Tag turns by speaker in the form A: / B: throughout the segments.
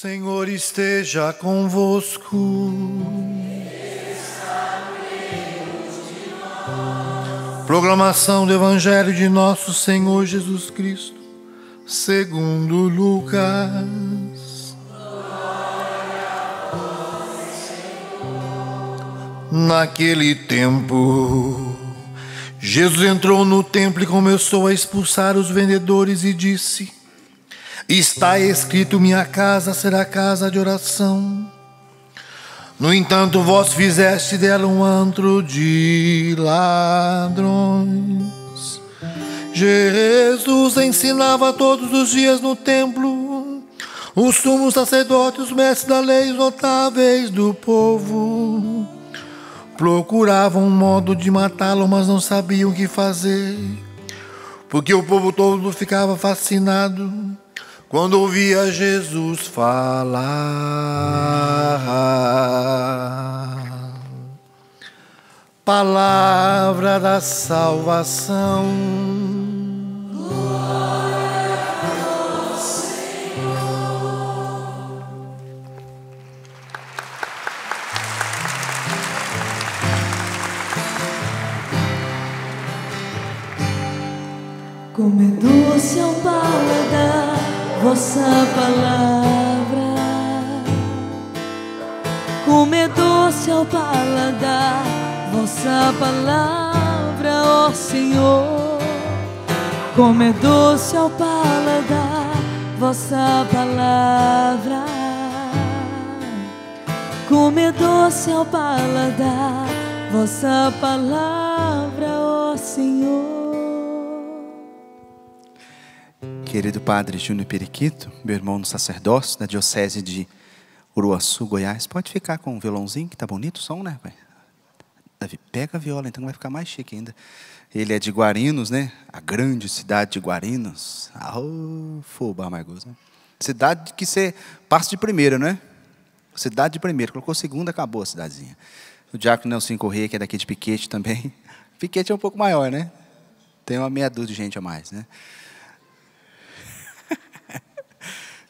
A: Senhor esteja convosco. Proclamação do Evangelho de nosso Senhor Jesus Cristo, segundo Lucas. Naquele tempo, Jesus entrou no templo e começou a expulsar os vendedores e disse: Está escrito: Minha casa será casa de oração. No entanto, vós fizeste dela um antro de ladrões. Jesus ensinava todos os dias no templo. Os sumos sacerdotes, os mestres da lei, os notáveis do povo, procuravam um modo de matá-lo, mas não sabiam o que fazer, porque o povo todo ficava fascinado quando ouvia Jesus falar. Palavra da salvação. Senhor. Como é doce ao paladar vossa palavra. Como é doce ao paladar, vossa palavra, ó Senhor. Como é doce ao paladar, vossa palavra. Como é doce ao paladar, vossa palavra, ó Senhor. querido padre Júnior Periquito, meu irmão no sacerdócio da diocese de Uruaçu, Goiás. Pode ficar com o violãozinho, que tá bonito o som, né, pai? Pega a viola, então vai ficar mais chique ainda. Ele é de Guarinos, né? A grande cidade de Guarinos. Ah, fubá, Marcos, né? Cidade que você passa de primeira, né? Cidade de primeira. Colocou segunda, acabou a cidadezinha. O Diácono Nelson Corrêa, que é daqui de Piquete também. Piquete é um pouco maior, né? Tem uma meia dúzia de gente a mais, né?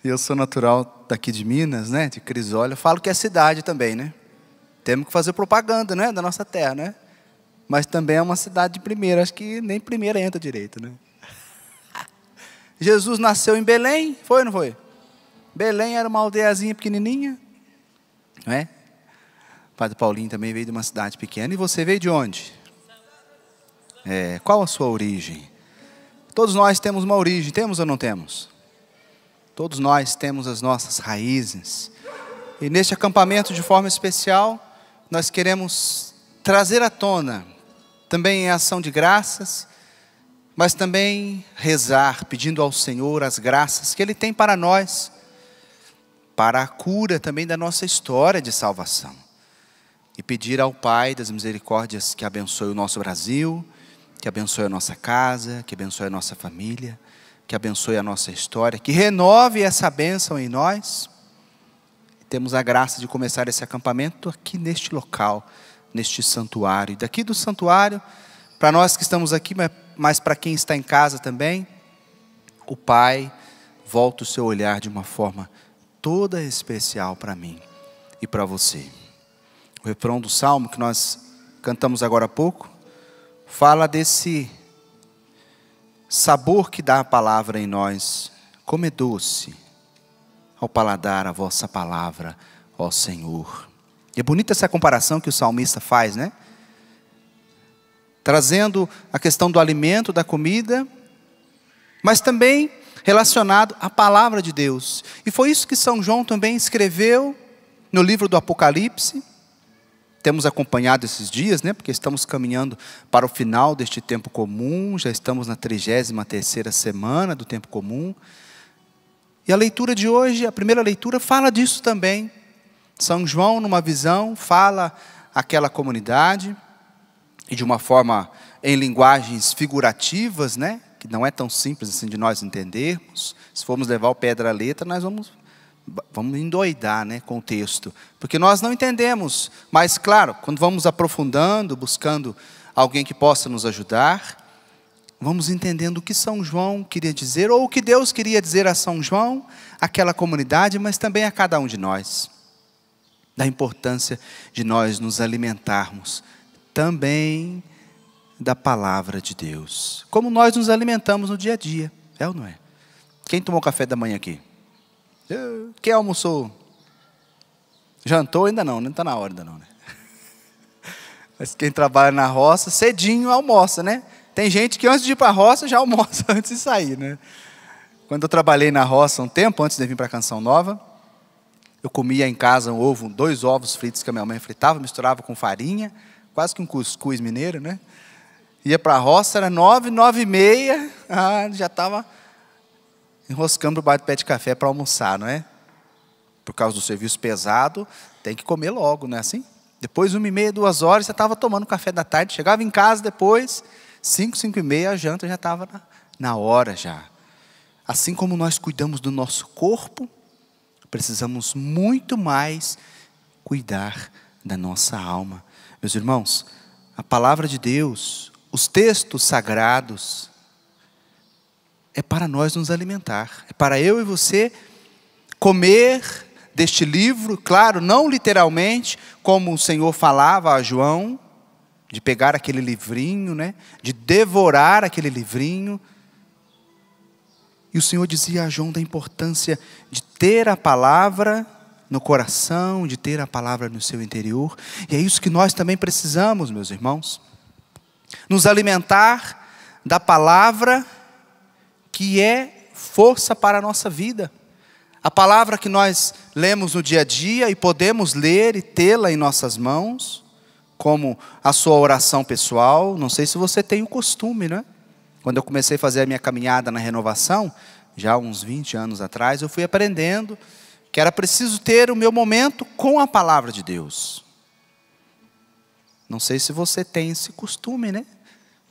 A: eu sou natural daqui de Minas, né? De Crisólia. Eu falo que é cidade também, né? Temos que fazer propaganda, né? Da nossa terra, né? Mas também é uma cidade de primeira. Acho que nem primeira entra direito, né? Jesus nasceu em Belém, foi ou não foi? Belém era uma aldeiazinha pequenininha, não é? padre Paulinho também veio de uma cidade pequena. E você veio de onde? É, qual a sua origem? Todos nós temos uma origem, temos ou não temos? Todos nós temos as nossas raízes. E neste acampamento, de forma especial, nós queremos trazer à tona, também em ação de graças, mas também rezar, pedindo ao Senhor as graças que Ele tem para nós, para a cura também da nossa história de salvação. E pedir ao Pai das misericórdias que abençoe o nosso Brasil, que abençoe a nossa casa, que abençoe a nossa família que abençoe a nossa história, que renove essa bênção em nós. Temos a graça de começar esse acampamento aqui neste local, neste santuário. E daqui do santuário, para nós que estamos aqui, mas para quem está em casa também, o Pai volta o seu olhar de uma forma toda especial para mim e para você. O refrão do salmo que nós cantamos agora há pouco fala desse sabor que dá a palavra em nós, como é doce ao paladar a vossa palavra, ó Senhor. E é bonita essa comparação que o salmista faz, né? Trazendo a questão do alimento, da comida, mas também relacionado à palavra de Deus. E foi isso que São João também escreveu no livro do Apocalipse, temos acompanhado esses dias, né? Porque estamos caminhando para o final deste tempo comum, já estamos na 33ª semana do tempo comum. E a leitura de hoje, a primeira leitura fala disso também. São João numa visão fala aquela comunidade e de uma forma em linguagens figurativas, né? Que não é tão simples assim de nós entendermos. Se formos levar o pedra à letra, nós vamos vamos endoidar né, com o texto, porque nós não entendemos, mas claro, quando vamos aprofundando, buscando alguém que possa nos ajudar, vamos entendendo o que São João queria dizer, ou o que Deus queria dizer a São João, aquela comunidade, mas também a cada um de nós. Da importância de nós nos alimentarmos também da palavra de Deus. Como nós nos alimentamos no dia a dia, é ou não é? Quem tomou café da manhã aqui? Eh, quem almoçou? Jantou ainda não, não né? está na hora ainda não, né? Mas quem trabalha na roça, cedinho almoça, né? Tem gente que antes de ir para a roça já almoça antes de sair, né? Quando eu trabalhei na roça um tempo, antes de vir para a Canção Nova, eu comia em casa um ovo, dois ovos fritos que a minha mãe fritava, misturava com farinha, quase que um cuscuz mineiro, né? Ia para a roça, era nove, nove e meia, ah, já estava enroscando o bar do pé de café para almoçar, não é? Por causa do serviço pesado, tem que comer logo, não é assim? Depois, uma e meia, duas horas, você estava tomando café da tarde, chegava em casa depois, cinco, cinco e meia, a janta já estava na, na hora já. Assim como nós cuidamos do nosso corpo, precisamos muito mais cuidar da nossa alma. Meus irmãos, a palavra de Deus, os textos sagrados, é para nós nos alimentar, é para eu e você comer deste livro, claro, não literalmente, como o Senhor falava a João, de pegar aquele livrinho, né, de devorar aquele livrinho. E o Senhor dizia a João da importância de ter a palavra no coração, de ter a palavra no seu interior. E é isso que nós também precisamos, meus irmãos. Nos alimentar da palavra que é força para a nossa vida. A palavra que nós lemos no dia a dia e podemos ler e tê-la em nossas mãos, como a sua oração pessoal. Não sei se você tem o costume, né? Quando eu comecei a fazer a minha caminhada na renovação, já há uns 20 anos atrás, eu fui aprendendo que era preciso ter o meu momento com a palavra de Deus. Não sei se você tem esse costume, né?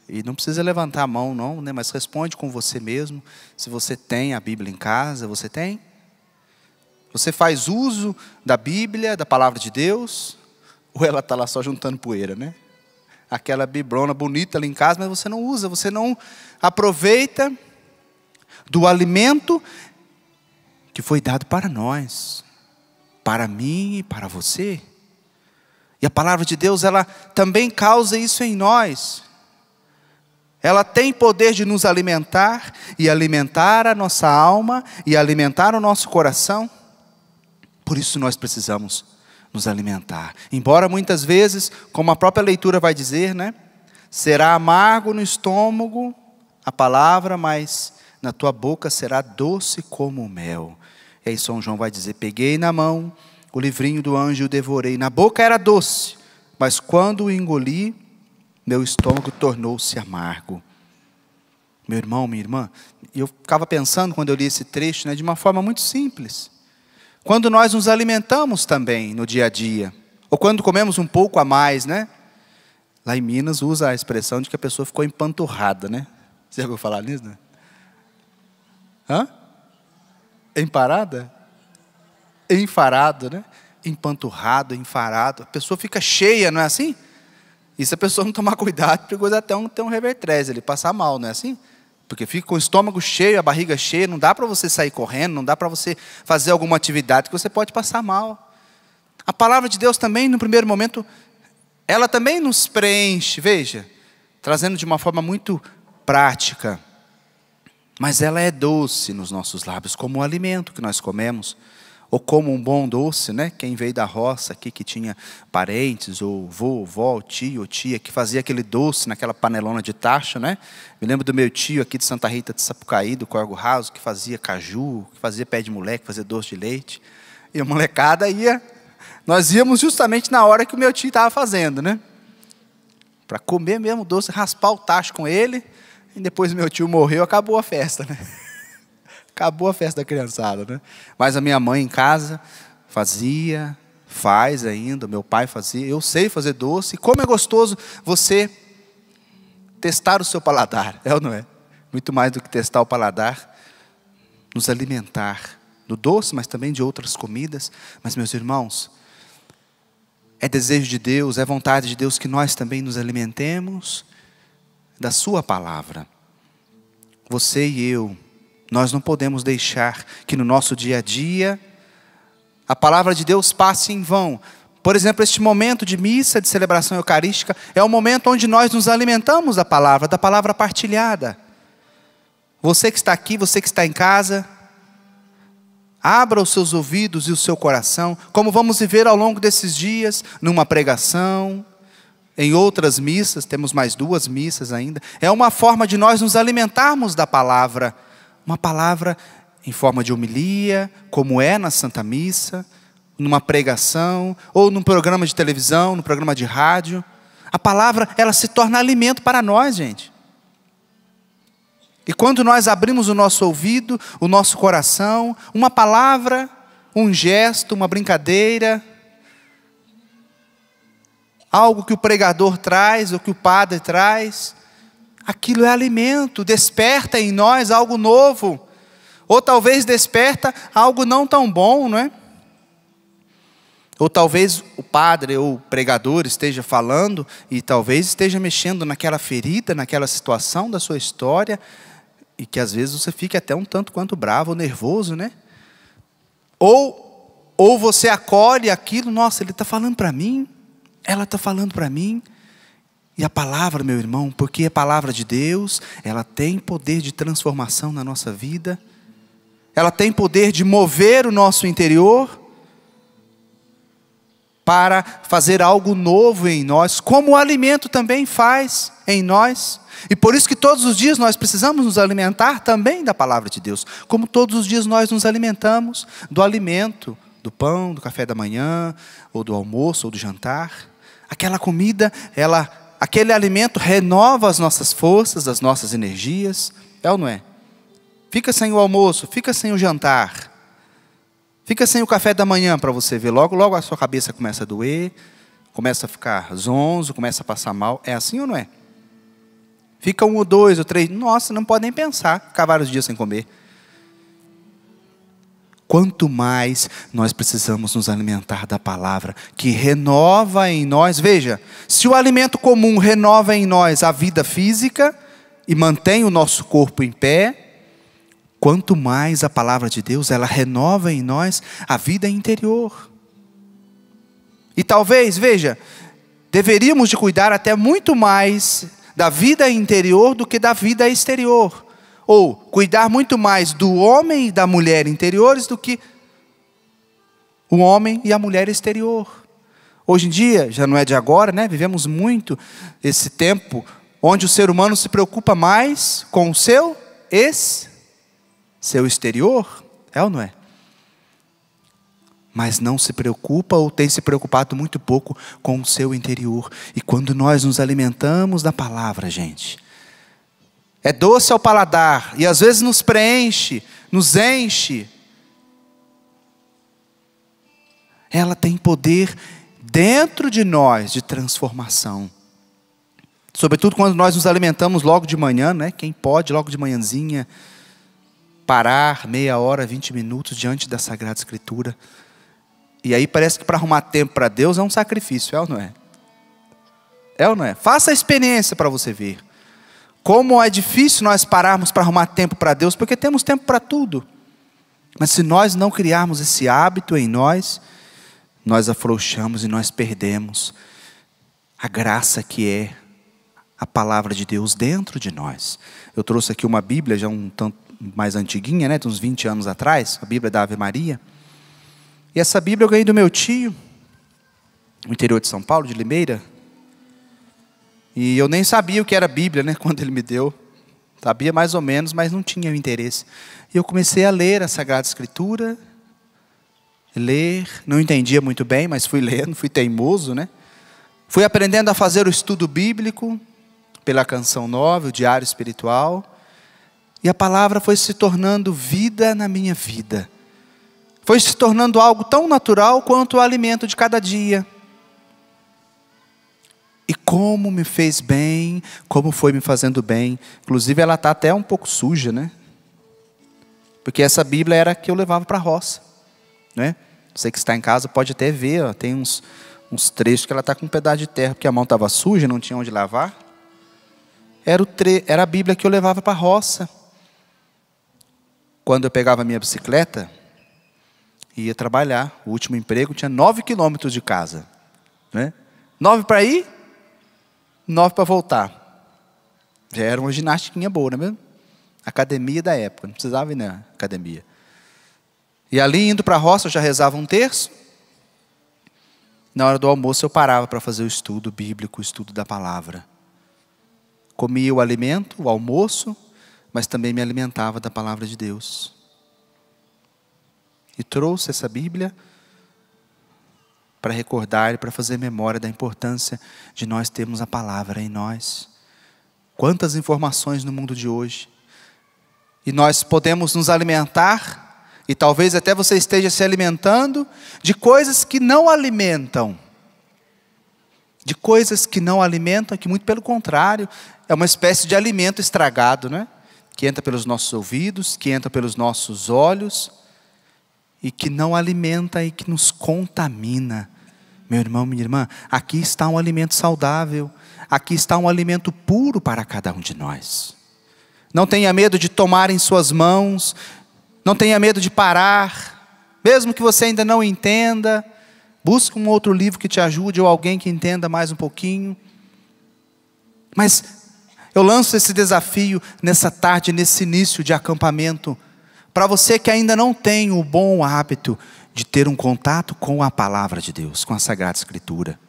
A: E não precisa levantar a mão, não, né? mas responde com você mesmo. Se você tem a Bíblia em casa, você tem? Você faz uso da Bíblia, da palavra de Deus? Ou ela está lá só juntando poeira, né? Aquela bibrona bonita ali em casa, mas você não usa, você não aproveita do alimento que foi dado para nós, para mim e para você. E a palavra de Deus, ela também causa isso em nós. Ela tem poder de nos alimentar e alimentar a nossa alma e alimentar o nosso coração. Por isso nós precisamos nos alimentar. Embora muitas vezes, como a própria leitura vai dizer, né, será amargo no estômago a palavra, mas na tua boca será doce como mel. E aí São João vai dizer: peguei na mão o livrinho do anjo e o devorei. Na boca era doce, mas quando o engoli, meu estômago tornou-se amargo. Meu irmão, minha irmã, e eu ficava pensando quando eu li esse trecho, né, de uma forma muito simples. Quando nós nos alimentamos também no dia a dia, ou quando comemos um pouco a mais, né? Lá em Minas usa a expressão de que a pessoa ficou empanturrada, né? Você já ouviu falar nisso, né? Hã? Emparada? Enfarado, né? Empanturrado, enfarado. A pessoa fica cheia, não é assim? E se a pessoa não tomar cuidado, é perigoso até um, ter um revertrés, ele passar mal, não é assim? Porque fica com o estômago cheio, a barriga cheia, não dá para você sair correndo, não dá para você fazer alguma atividade que você pode passar mal. A palavra de Deus também, no primeiro momento, ela também nos preenche, veja, trazendo de uma forma muito prática. Mas ela é doce nos nossos lábios, como o alimento que nós comemos. Ou como um bom doce, né? Quem veio da roça aqui que tinha parentes, ou vô, vó, tio, tia, que fazia aquele doce naquela panelona de tacho, né? Me lembro do meu tio aqui de Santa Rita de Sapucaí, do Corgo Raso, que fazia caju, que fazia pé de moleque, fazia doce de leite. E a molecada ia. Nós íamos justamente na hora que o meu tio estava fazendo, né? Para comer mesmo doce, raspar o tacho com ele. E depois meu tio morreu, acabou a festa, né? Acabou a festa da criançada, né? Mas a minha mãe em casa fazia, faz ainda, meu pai fazia. Eu sei fazer doce. E como é gostoso você testar o seu paladar, é ou não é? Muito mais do que testar o paladar, nos alimentar do doce, mas também de outras comidas. Mas, meus irmãos, é desejo de Deus, é vontade de Deus que nós também nos alimentemos da Sua palavra. Você e eu nós não podemos deixar que no nosso dia a dia a palavra de Deus passe em vão. Por exemplo, este momento de missa, de celebração eucarística, é o momento onde nós nos alimentamos da palavra, da palavra partilhada. Você que está aqui, você que está em casa, abra os seus ouvidos e o seu coração, como vamos viver ao longo desses dias, numa pregação, em outras missas, temos mais duas missas ainda. É uma forma de nós nos alimentarmos da palavra uma palavra em forma de homilia, como é na Santa Missa, numa pregação, ou num programa de televisão, num programa de rádio. A palavra, ela se torna alimento para nós, gente. E quando nós abrimos o nosso ouvido, o nosso coração, uma palavra, um gesto, uma brincadeira, algo que o pregador traz, ou que o padre traz, aquilo é alimento, desperta em nós algo novo, ou talvez desperta algo não tão bom, não é? Ou talvez o padre ou o pregador esteja falando e talvez esteja mexendo naquela ferida, naquela situação da sua história, e que às vezes você fique até um tanto quanto bravo, nervoso, né? Ou, ou você acolhe aquilo, nossa, ele está falando para mim, ela está falando para mim, e a palavra, meu irmão, porque a é palavra de Deus, ela tem poder de transformação na nossa vida, ela tem poder de mover o nosso interior para fazer algo novo em nós, como o alimento também faz em nós. E por isso que todos os dias nós precisamos nos alimentar também da palavra de Deus, como todos os dias nós nos alimentamos do alimento, do pão, do café da manhã, ou do almoço, ou do jantar. Aquela comida, ela aquele alimento renova as nossas forças, as nossas energias, é ou não é? Fica sem o almoço, fica sem o jantar, fica sem o café da manhã para você ver. Logo, logo a sua cabeça começa a doer, começa a ficar zonzo, começa a passar mal. É assim ou não é? Fica um ou dois ou três, nossa, não pode nem pensar, ficar vários dias sem comer quanto mais nós precisamos nos alimentar da palavra que renova em nós. Veja, se o alimento comum renova em nós a vida física e mantém o nosso corpo em pé, quanto mais a palavra de Deus, ela renova em nós a vida interior. E talvez, veja, deveríamos de cuidar até muito mais da vida interior do que da vida exterior ou cuidar muito mais do homem e da mulher interiores do que o homem e a mulher exterior. Hoje em dia, já não é de agora, né? Vivemos muito esse tempo onde o ser humano se preocupa mais com o seu ex, seu exterior, é ou não é? Mas não se preocupa ou tem se preocupado muito pouco com o seu interior. E quando nós nos alimentamos da palavra, gente, é doce ao paladar e às vezes nos preenche, nos enche. Ela tem poder dentro de nós de transformação. Sobretudo quando nós nos alimentamos logo de manhã, né? Quem pode logo de manhãzinha parar meia hora, vinte minutos diante da Sagrada Escritura. E aí parece que para arrumar tempo para Deus é um sacrifício, é ou não é? É ou não é? Faça a experiência para você ver. Como é difícil nós pararmos para arrumar tempo para Deus, porque temos tempo para tudo. Mas se nós não criarmos esse hábito em nós, nós afrouxamos e nós perdemos a graça que é a palavra de Deus dentro de nós. Eu trouxe aqui uma Bíblia já um tanto mais antiguinha, né, de uns 20 anos atrás, a Bíblia da Ave Maria. E essa Bíblia eu ganhei do meu tio, no interior de São Paulo, de Limeira, e eu nem sabia o que era Bíblia, né, quando ele me deu. Sabia mais ou menos, mas não tinha interesse. E eu comecei a ler a Sagrada Escritura, ler, não entendia muito bem, mas fui lendo, fui teimoso, né? Fui aprendendo a fazer o estudo bíblico pela canção nova, o diário espiritual, e a palavra foi se tornando vida na minha vida. Foi se tornando algo tão natural quanto o alimento de cada dia e como me fez bem, como foi me fazendo bem. Inclusive, ela está até um pouco suja, né? Porque essa Bíblia era a que eu levava para a roça. Né? Você que está em casa pode até ver, ó, tem uns, uns trechos que ela está com um pedaço de terra, porque a mão estava suja, não tinha onde lavar. Era, o tre... era a Bíblia que eu levava para a roça. Quando eu pegava a minha bicicleta, ia trabalhar. O último emprego tinha nove quilômetros de casa. Né? Nove para ir, nove para voltar. Já era uma ginástica boa, não é mesmo? Academia da época, não precisava ir na academia. E ali, indo para a roça, eu já rezava um terço. Na hora do almoço, eu parava para fazer o estudo bíblico, o estudo da palavra. Comia o alimento, o almoço, mas também me alimentava da palavra de Deus. E trouxe essa Bíblia para recordar e para fazer memória da importância de nós termos a palavra em nós. Quantas informações no mundo de hoje. E nós podemos nos alimentar, e talvez até você esteja se alimentando, de coisas que não alimentam. De coisas que não alimentam, que muito pelo contrário, é uma espécie de alimento estragado, né? Que entra pelos nossos ouvidos, que entra pelos nossos olhos, e que não alimenta e que nos contamina. Meu irmão, minha irmã, aqui está um alimento saudável, aqui está um alimento puro para cada um de nós. Não tenha medo de tomar em suas mãos, não tenha medo de parar, mesmo que você ainda não entenda, busque um outro livro que te ajude ou alguém que entenda mais um pouquinho. Mas eu lanço esse desafio nessa tarde, nesse início de acampamento para você que ainda não tem o bom hábito de ter um contato com a palavra de Deus, com a Sagrada Escritura.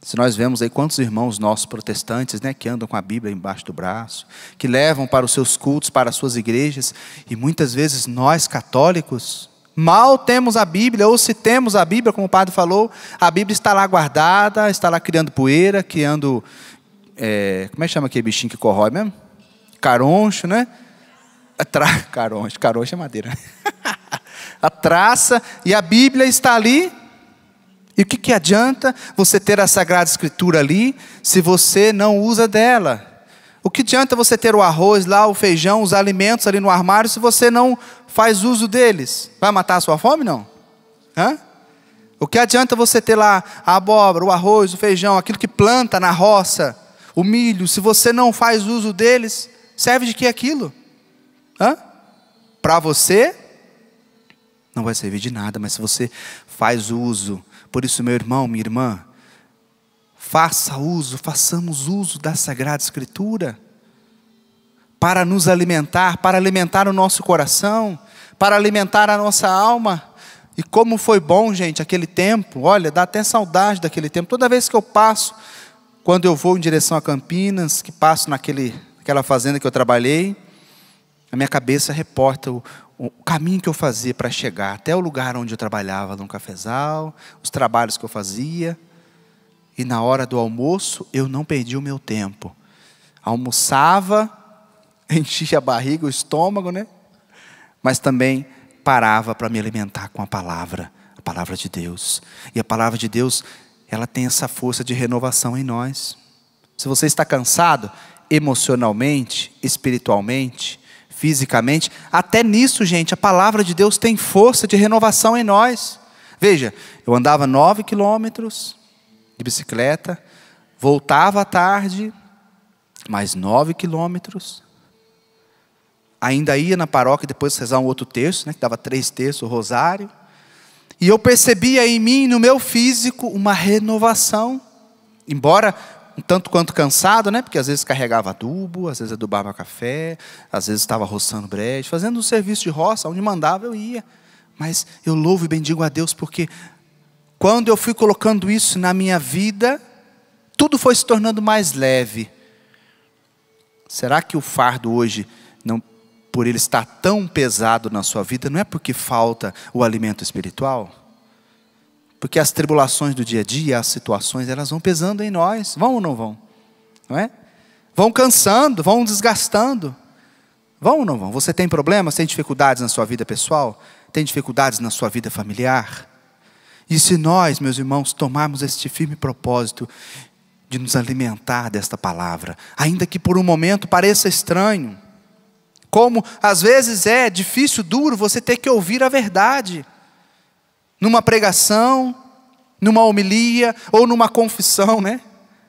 A: Se nós vemos aí quantos irmãos nossos protestantes, né, que andam com a Bíblia embaixo do braço, que levam para os seus cultos, para as suas igrejas, e muitas vezes nós católicos mal temos a Bíblia, ou se temos a Bíblia, como o padre falou, a Bíblia está lá guardada, está lá criando poeira, criando. É, como é que chama aquele bichinho que corrói mesmo? Caroncho, né? Tra... Caronte, caronte é madeira. a traça e a Bíblia está ali. E o que, que adianta você ter a Sagrada Escritura ali se você não usa dela? O que adianta você ter o arroz lá, o feijão, os alimentos ali no armário se você não faz uso deles? Vai matar a sua fome, não? Hã? O que adianta você ter lá a abóbora, o arroz, o feijão, aquilo que planta na roça, o milho, se você não faz uso deles, serve de que aquilo? Para você, não vai servir de nada, mas se você faz uso. Por isso, meu irmão, minha irmã, faça uso, façamos uso da Sagrada Escritura para nos alimentar, para alimentar o nosso coração, para alimentar a nossa alma. E como foi bom, gente, aquele tempo. Olha, dá até saudade daquele tempo. Toda vez que eu passo, quando eu vou em direção a Campinas, que passo naquele, naquela fazenda que eu trabalhei, na minha cabeça reporta o, o caminho que eu fazia para chegar até o lugar onde eu trabalhava num cafezal, os trabalhos que eu fazia. E na hora do almoço eu não perdi o meu tempo. Almoçava, enchia a barriga, o estômago, né? Mas também parava para me alimentar com a palavra, a palavra de Deus. E a palavra de Deus, ela tem essa força de renovação em nós. Se você está cansado emocionalmente, espiritualmente, fisicamente. Até nisso, gente, a palavra de Deus tem força de renovação em nós. Veja, eu andava nove quilômetros de bicicleta, voltava à tarde, mais nove quilômetros. Ainda ia na paróquia depois rezar um outro terço, né, que dava três terços, o rosário. E eu percebia em mim, no meu físico, uma renovação. Embora um tanto quanto cansado, né? Porque às vezes carregava adubo, às vezes adubava café, às vezes estava roçando brejo, fazendo um serviço de roça, onde mandava eu ia. Mas eu louvo e bendigo a Deus porque quando eu fui colocando isso na minha vida, tudo foi se tornando mais leve. Será que o fardo hoje não por ele estar tão pesado na sua vida, não é porque falta o alimento espiritual? Porque as tribulações do dia a dia, as situações, elas vão pesando em nós, vão ou não vão? Não é? Vão cansando, vão desgastando. Vão ou não vão? Você tem problemas, tem dificuldades na sua vida pessoal, tem dificuldades na sua vida familiar? E se nós, meus irmãos, tomarmos este firme propósito de nos alimentar desta palavra, ainda que por um momento pareça estranho, como às vezes é difícil, duro você ter que ouvir a verdade numa pregação, numa homilia ou numa confissão, né?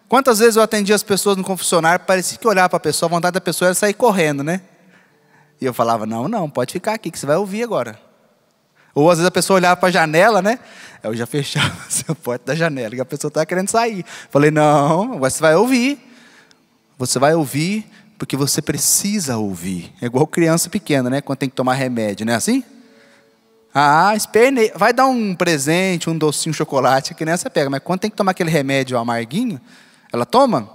A: Quantas vezes eu atendi as pessoas no confessionário, parecia que olhar para a pessoa, a vontade da pessoa era sair correndo, né? E eu falava: "Não, não, pode ficar aqui que você vai ouvir agora". Ou às vezes a pessoa olhava para a janela, né? Eu já fechava a porta da janela, que a pessoa estava querendo sair. Falei: "Não, você vai ouvir. Você vai ouvir porque você precisa ouvir". É igual criança pequena, né? Quando tem que tomar remédio, né? Assim? Ah, espernei. Vai dar um presente, um docinho, um chocolate, que nessa pega. Mas quando tem que tomar aquele remédio amarguinho, ela toma.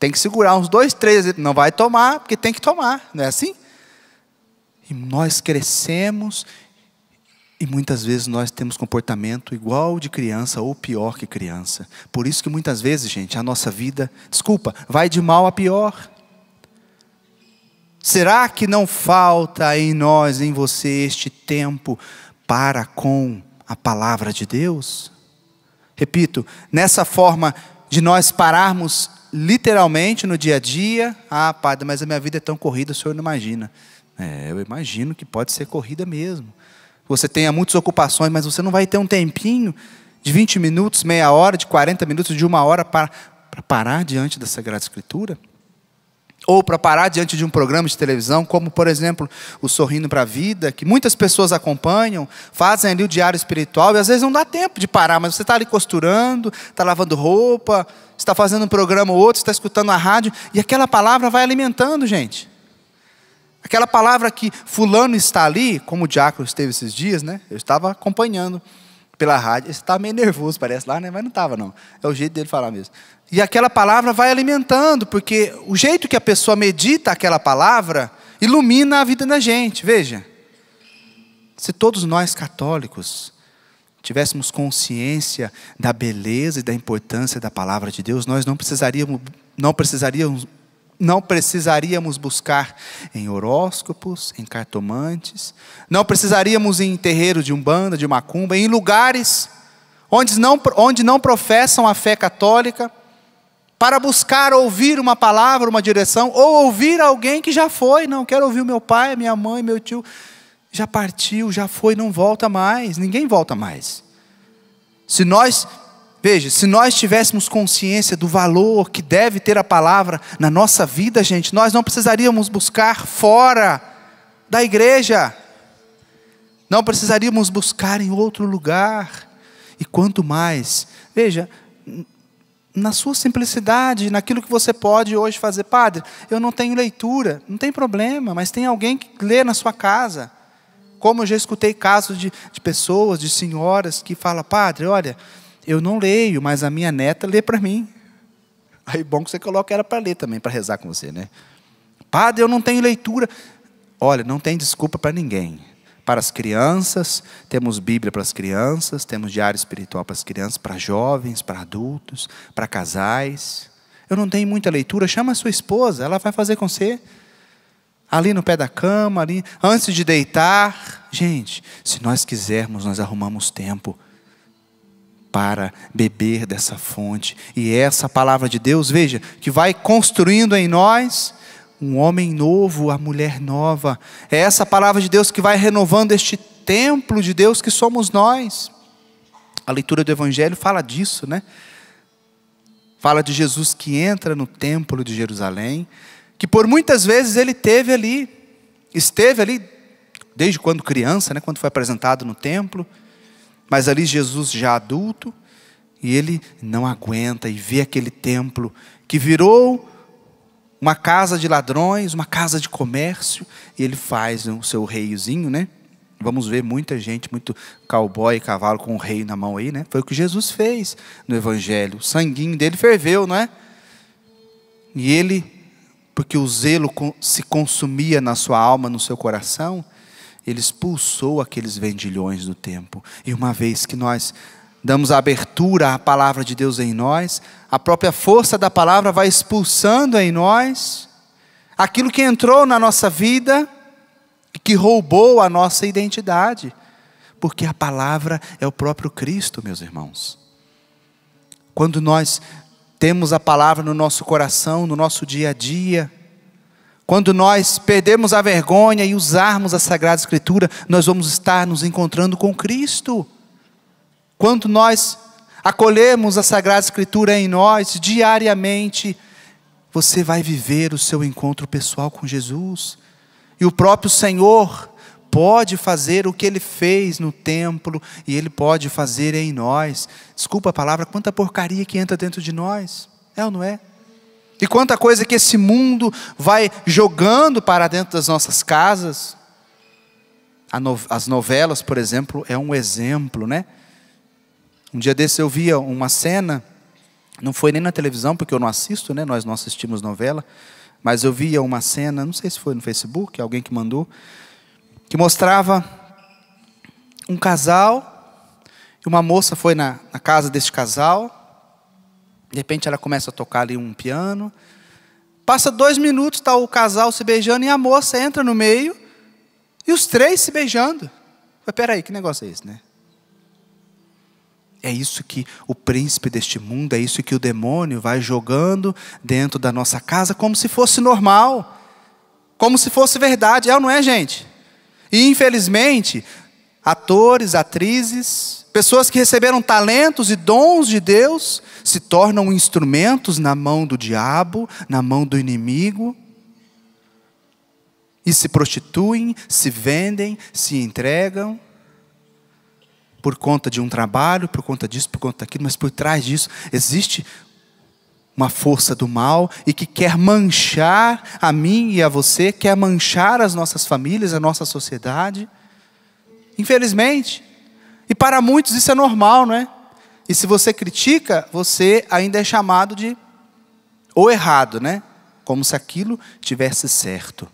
A: Tem que segurar uns dois, três. Não vai tomar, porque tem que tomar. Não é assim? E nós crescemos e muitas vezes nós temos comportamento igual de criança ou pior que criança. Por isso que muitas vezes, gente, a nossa vida, desculpa, vai de mal a pior. Será que não falta em nós, em você, este tempo para com a palavra de Deus? Repito, nessa forma de nós pararmos literalmente no dia a dia, ah, padre, mas a minha vida é tão corrida, o senhor não imagina. É, eu imagino que pode ser corrida mesmo. Você tenha muitas ocupações, mas você não vai ter um tempinho de 20 minutos, meia hora, de 40 minutos, de uma hora para, para parar diante da Sagrada Escritura? ou para parar diante de um programa de televisão, como por exemplo o Sorrindo para a Vida, que muitas pessoas acompanham, fazem ali o diário espiritual e às vezes não dá tempo de parar, mas você está ali costurando, está lavando roupa, está fazendo um programa ou outro, está escutando a rádio e aquela palavra vai alimentando, gente. Aquela palavra que fulano está ali, como o diácono esteve esses dias, né? Eu estava acompanhando pela rádio. Ele estava meio nervoso, parece lá, né? mas não estava, não. É o jeito dele falar mesmo. E aquela palavra vai alimentando, porque o jeito que a pessoa medita aquela palavra ilumina a vida da gente. Veja, se todos nós católicos tivéssemos consciência da beleza e da importância da palavra de Deus, nós não precisaríamos, não precisaríamos não precisaríamos buscar em horóscopos, em cartomantes, não precisaríamos em terreiro de umbanda, de macumba, em lugares onde não, onde não professam a fé católica, para buscar ouvir uma palavra, uma direção, ou ouvir alguém que já foi, não quero ouvir meu pai, minha mãe, meu tio, já partiu, já foi, não volta mais, ninguém volta mais. Se nós Veja, se nós tivéssemos consciência do valor que deve ter a palavra na nossa vida, gente, nós não precisaríamos buscar fora da igreja, não precisaríamos buscar em outro lugar, e quanto mais, veja, na sua simplicidade, naquilo que você pode hoje fazer. Padre, eu não tenho leitura, não tem problema, mas tem alguém que lê na sua casa. Como eu já escutei casos de, de pessoas, de senhoras, que falam, padre, olha, eu não leio, mas a minha neta lê para mim. Aí bom que você coloca ela para ler também, para rezar com você, né? Padre, eu não tenho leitura. Olha, não tem desculpa para ninguém. Para as crianças, temos Bíblia para as crianças, temos diário espiritual para as crianças, para jovens, para adultos, para casais. Eu não tenho muita leitura, chama a sua esposa, ela vai fazer com você. Ali no pé da cama, ali, antes de deitar. Gente, se nós quisermos, nós arrumamos tempo para beber dessa fonte. E é essa palavra de Deus, veja, que vai construindo em nós um homem novo, a mulher nova. É essa palavra de Deus que vai renovando este templo de Deus que somos nós. A leitura do Evangelho fala disso, né? Fala de Jesus que entra no templo de Jerusalém, que por muitas vezes ele teve ali, esteve ali desde quando criança, né, quando foi apresentado no templo, mas ali Jesus já adulto, e ele não aguenta e vê aquele templo que virou uma casa de ladrões, uma casa de comércio, e ele faz o seu reiozinho, né? Vamos ver muita gente, muito cowboy, cavalo com o rei na mão aí, né? Foi o que Jesus fez no Evangelho. O sanguinho dele ferveu, não é? E ele, porque o zelo se consumia na sua alma, no seu coração, ele expulsou aqueles vendilhões do tempo. E uma vez que nós damos abertura à palavra de Deus em nós, a própria força da palavra vai expulsando em nós aquilo que entrou na nossa vida e que roubou a nossa identidade. Porque a palavra é o próprio Cristo, meus irmãos. Quando nós temos a palavra no nosso coração, no nosso dia a dia, quando nós perdermos a vergonha e usarmos a Sagrada Escritura, nós vamos estar nos encontrando com Cristo. Quando nós acolhermos a Sagrada Escritura em nós diariamente, você vai viver o seu encontro pessoal com Jesus. E o próprio Senhor pode fazer o que ele fez no templo e ele pode fazer em nós. Desculpa a palavra, quanta porcaria que entra dentro de nós. É ou não é? E quanta coisa que esse mundo vai jogando para dentro das nossas casas. As novelas, por exemplo, é um exemplo, né? Um dia desse eu via uma cena, não foi nem na televisão, porque eu não assisto, né? Nós não assistimos novela, mas eu via uma cena, não sei se foi no Facebook, alguém que mandou, que mostrava um casal, e uma moça foi na, na casa desse casal, de repente ela começa a tocar ali um piano. Passa dois minutos, está o casal se beijando e a moça entra no meio e os três se beijando. Mas peraí, que negócio é esse, né? É isso que o príncipe deste mundo, é isso que o demônio vai jogando dentro da nossa casa como se fosse normal, como se fosse verdade, é ou não é, gente? E infelizmente, atores, atrizes, pessoas que receberam talentos e dons de Deus se tornam instrumentos na mão do diabo, na mão do inimigo, e se prostituem, se vendem, se entregam por conta de um trabalho, por conta disso, por conta daquilo, mas por trás disso existe uma força do mal e que quer manchar a mim e a você, quer manchar as nossas famílias, a nossa sociedade. Infelizmente. E para muitos isso é normal, não é? E se você critica, você ainda é chamado de ou errado, né? Como se aquilo tivesse certo.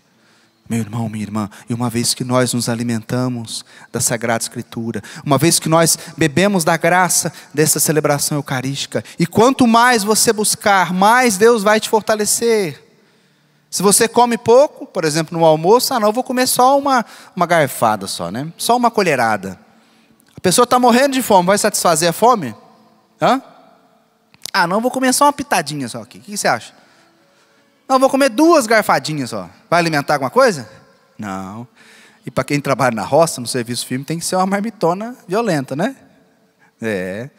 A: Meu irmão, minha irmã, e uma vez que nós nos alimentamos da Sagrada Escritura, uma vez que nós bebemos da graça dessa celebração eucarística, e quanto mais você buscar, mais Deus vai te fortalecer. Se você come pouco, por exemplo, no almoço, ah, não, eu vou comer só uma, uma garfada só, né? Só uma colherada. A pessoa está morrendo de fome, vai satisfazer a fome? Hã? Ah, não, vou comer só uma pitadinha só aqui. O que você acha? Não, vou comer duas garfadinhas só. Vai alimentar alguma coisa? Não. E para quem trabalha na roça, no serviço firme, tem que ser uma marmitona violenta, né? É.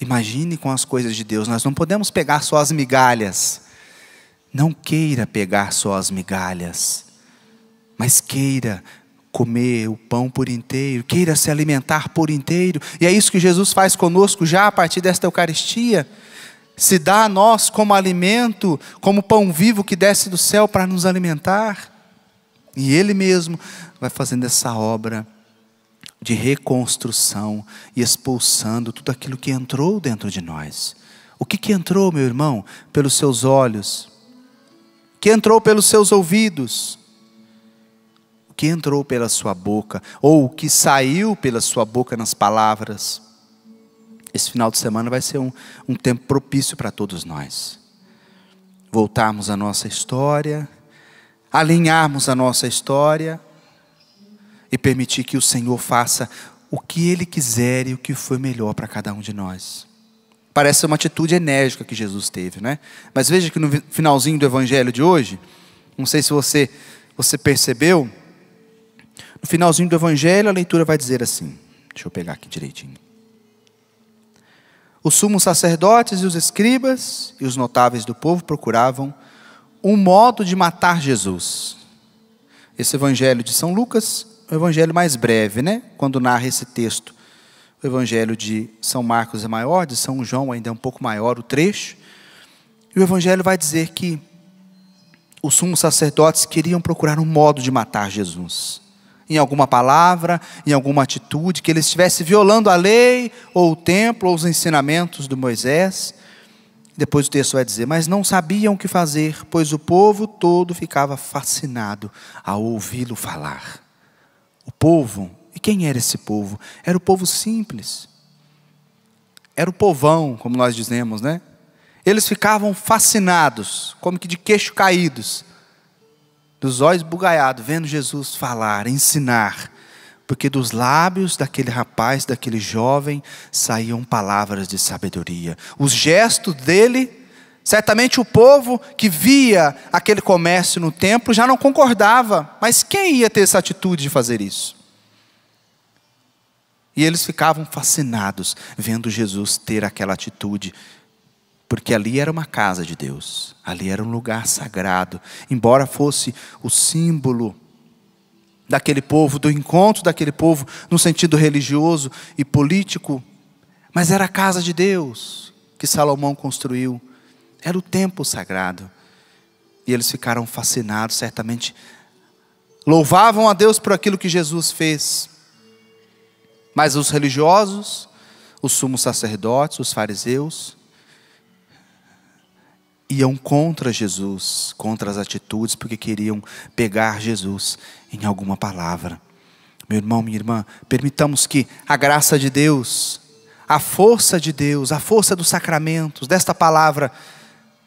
A: Imagine com as coisas de Deus, nós não podemos pegar só as migalhas. Não queira pegar só as migalhas, mas queira comer o pão por inteiro, queira se alimentar por inteiro, e é isso que Jesus faz conosco já a partir desta Eucaristia. Se dá a nós como alimento, como pão vivo que desce do céu para nos alimentar. E Ele mesmo vai fazendo essa obra de reconstrução e expulsando tudo aquilo que entrou dentro de nós. O que, que entrou, meu irmão? Pelos seus olhos, que entrou pelos seus ouvidos, que entrou pela sua boca, ou o que saiu pela sua boca nas palavras. Esse final de semana vai ser um, um tempo propício para todos nós. Voltarmos à nossa história, alinharmos a nossa história e permitir que o Senhor faça o que Ele quiser e o que foi melhor para cada um de nós. Parece uma atitude enérgica que Jesus teve, né? Mas veja que no finalzinho do Evangelho de hoje, não sei se você, você percebeu, no finalzinho do Evangelho, a leitura vai dizer assim: deixa eu pegar aqui direitinho. Os sumos sacerdotes e os escribas e os notáveis do povo procuravam um modo de matar Jesus. Esse evangelho de São Lucas, é o evangelho mais breve, né? Quando narra esse texto, o evangelho de São Marcos é maior, de São João ainda é um pouco maior o trecho. E o evangelho vai dizer que os sumos sacerdotes queriam procurar um modo de matar Jesus em alguma palavra, em alguma atitude, que ele estivesse violando a lei, ou o templo, ou os ensinamentos de Moisés. Depois o texto vai dizer: Mas não sabiam o que fazer, pois o povo todo ficava fascinado ao ouvi-lo falar. O povo, e quem era esse povo? Era o povo simples. Era o povão, como nós dizemos, né? Eles ficavam fascinados, como que de queixo caídos, dos olhos bugaiados, vendo Jesus falar, ensinar, porque dos lábios daquele rapaz, daquele jovem, saíam palavras de sabedoria. Os gestos dele, certamente o povo que via aquele comércio no templo já não concordava, mas quem ia ter essa atitude de fazer isso? E eles ficavam fascinados vendo Jesus ter aquela atitude porque ali era uma casa de Deus, ali era um lugar sagrado, embora fosse o símbolo daquele povo, do encontro daquele povo no sentido religioso e político, mas era a casa de Deus que Salomão construiu, era o templo sagrado. E eles ficaram fascinados, certamente louvavam a Deus por aquilo que Jesus fez. Mas os religiosos, os sumos sacerdotes, os fariseus, iam contra Jesus, contra as atitudes, porque queriam pegar Jesus em alguma palavra. Meu irmão, minha irmã, permitamos que a graça de Deus, a força de Deus, a força dos sacramentos, desta palavra,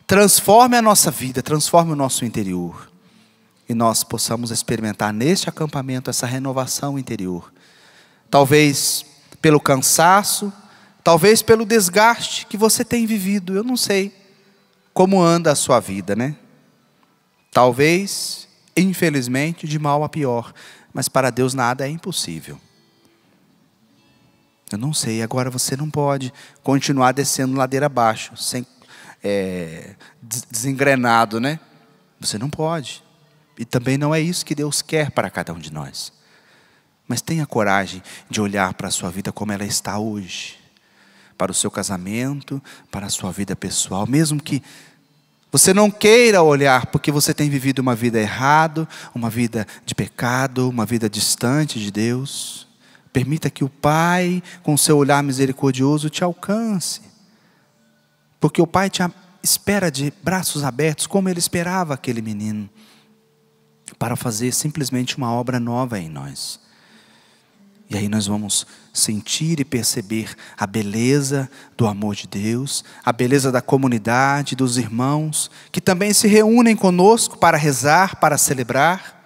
A: transforme a nossa vida, transforme o nosso interior. E nós possamos experimentar neste acampamento essa renovação interior. Talvez pelo cansaço, talvez pelo desgaste que você tem vivido, eu não sei como anda a sua vida, né? Talvez, infelizmente, de mal a pior, mas para Deus nada é impossível. Eu não sei, agora você não pode continuar descendo ladeira abaixo, sem, é, desengrenado, né? Você não pode. E também não é isso que Deus quer para cada um de nós. Mas tenha coragem de olhar para a sua vida como ela está hoje para o seu casamento, para a sua vida pessoal, mesmo que você não queira olhar porque você tem vivido uma vida errada, uma vida de pecado, uma vida distante de Deus. Permita que o Pai, com seu olhar misericordioso, te alcance. Porque o Pai te espera de braços abertos, como ele esperava aquele menino, para fazer simplesmente uma obra nova em nós. E aí nós vamos sentir e perceber a beleza do amor de Deus, a beleza da comunidade, dos irmãos, que também se reúnem conosco para rezar, para celebrar.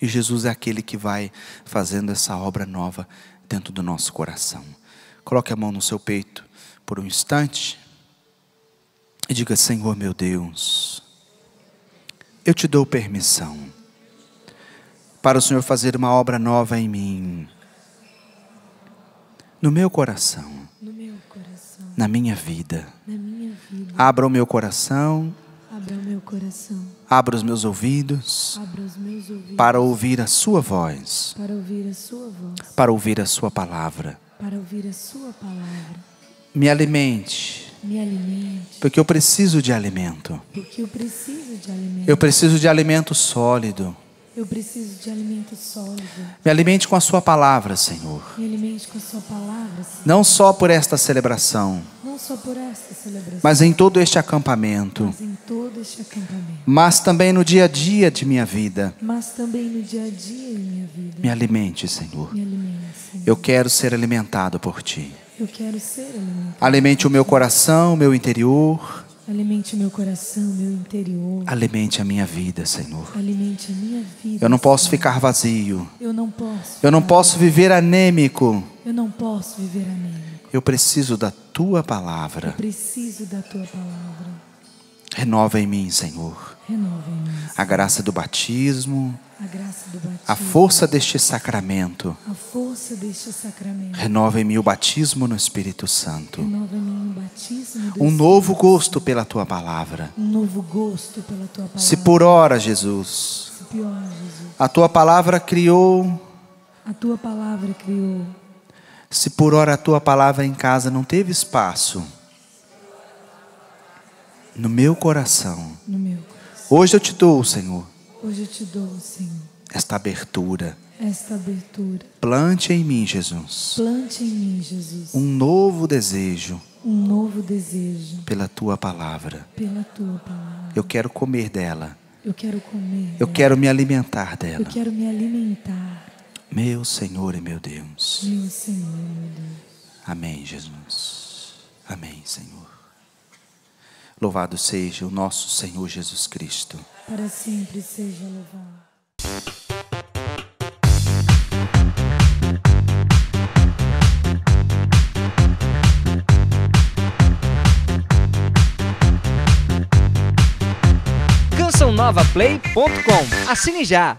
A: E Jesus é aquele que vai fazendo essa obra nova dentro do nosso coração. Coloque a mão no seu peito por um instante e diga: Senhor meu Deus, eu te dou permissão para o Senhor fazer uma obra nova em mim. No meu coração. No meu coração. Na, minha vida. na minha vida. Abra o meu coração. Abra o meu coração. Abra os meus ouvidos. Os meus ouvidos para, ouvir a sua voz, para ouvir a sua voz. Para ouvir a sua palavra. Para ouvir a sua palavra. Me alimente. Me alimente. Porque eu preciso de alimento. Porque eu preciso de alimento. Eu preciso de alimento sólido. Eu preciso de alimento sólido. Me alimente com a sua palavra, Senhor. Me alimente com a sua palavra, Senhor. Não só por esta celebração. Não só por esta celebração. Mas em todo este acampamento. Mas em todo este acampamento. Mas também no dia a dia de minha vida. Mas também no dia a dia de minha vida. Me alimente, Senhor. Me alimente, Senhor. Eu quero ser alimentado por ti. Eu quero ser alimentado. Alimente o meu coração, o meu interior. Alimente meu coração, meu interior. Alimente a minha vida, Senhor. Alimente a minha vida. Eu não posso Senhor. ficar vazio. Eu não posso. Eu não posso viver anêmico. Eu não posso viver anêmico. Eu preciso da tua palavra. Eu preciso da tua palavra. Renova em mim, Senhor. Renova em mim. Senhor. A graça do batismo a força deste sacramento. Renova em mim o batismo no Espírito Santo. Um novo gosto pela tua palavra. Se por hora, Jesus. A tua palavra criou. A tua palavra criou. Se por hora a tua palavra em casa não teve espaço, no meu coração, no meu coração. hoje eu te dou, Senhor, Hoje eu te dou, Senhor. Esta abertura. Esta abertura. Plante em mim, Jesus. Plante em mim, Jesus. Um novo desejo. Um novo desejo. Pela tua palavra. Pela tua palavra. Eu quero comer dela. Eu quero comer. Eu quero me alimentar dela. Eu quero me alimentar. Meu Senhor e meu Deus. Meu Senhor, meu Deus. Amém, Jesus. Amém, Senhor. Louvado seja o nosso Senhor Jesus Cristo para sempre seja louvado. Play.com Assine já!